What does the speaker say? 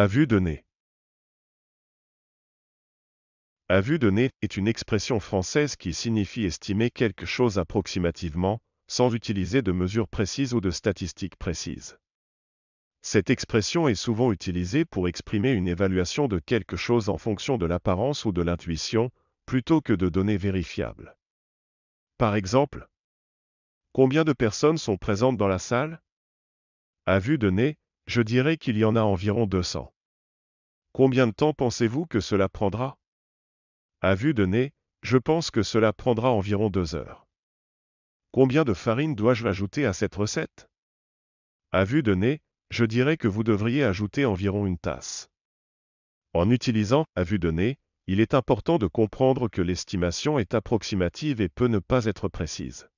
À vue de nez. À vue de nez est une expression française qui signifie estimer quelque chose approximativement, sans utiliser de mesures précises ou de statistiques précises. Cette expression est souvent utilisée pour exprimer une évaluation de quelque chose en fonction de l'apparence ou de l'intuition, plutôt que de données vérifiables. Par exemple, combien de personnes sont présentes dans la salle À vue de nez, je dirais qu'il y en a environ 200. Combien de temps pensez-vous que cela prendra À vue de nez, je pense que cela prendra environ deux heures. Combien de farine dois-je ajouter à cette recette À vue de nez, je dirais que vous devriez ajouter environ une tasse. En utilisant à vue de nez, il est important de comprendre que l'estimation est approximative et peut ne pas être précise.